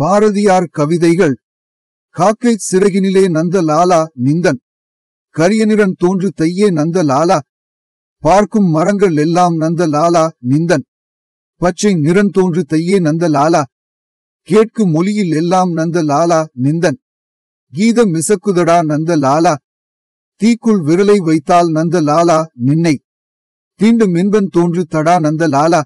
பாரதியார் கவிதைகள் காக்கை சிறகினிலே நந்த லாலா நிந்தன் கரியனிடன் தோன்று தையே நந்த லாலா பார்க்கும் மரங்கள் எல்லாம் நந்த லாலா நிந்தன் பச்சை நிறம் தோன்று தையே நந்த லாலா கேட்கும் மொழியில் எல்லாம் நந்த லாலா நிந்தன் கீதம் மிசக்குதடா நந்த லாலா தீக்குள் விரலை வைத்தால் நந்த லாலா நின்னை தீண்டும் மின்பன் தோன்று தடா நந்த லாலா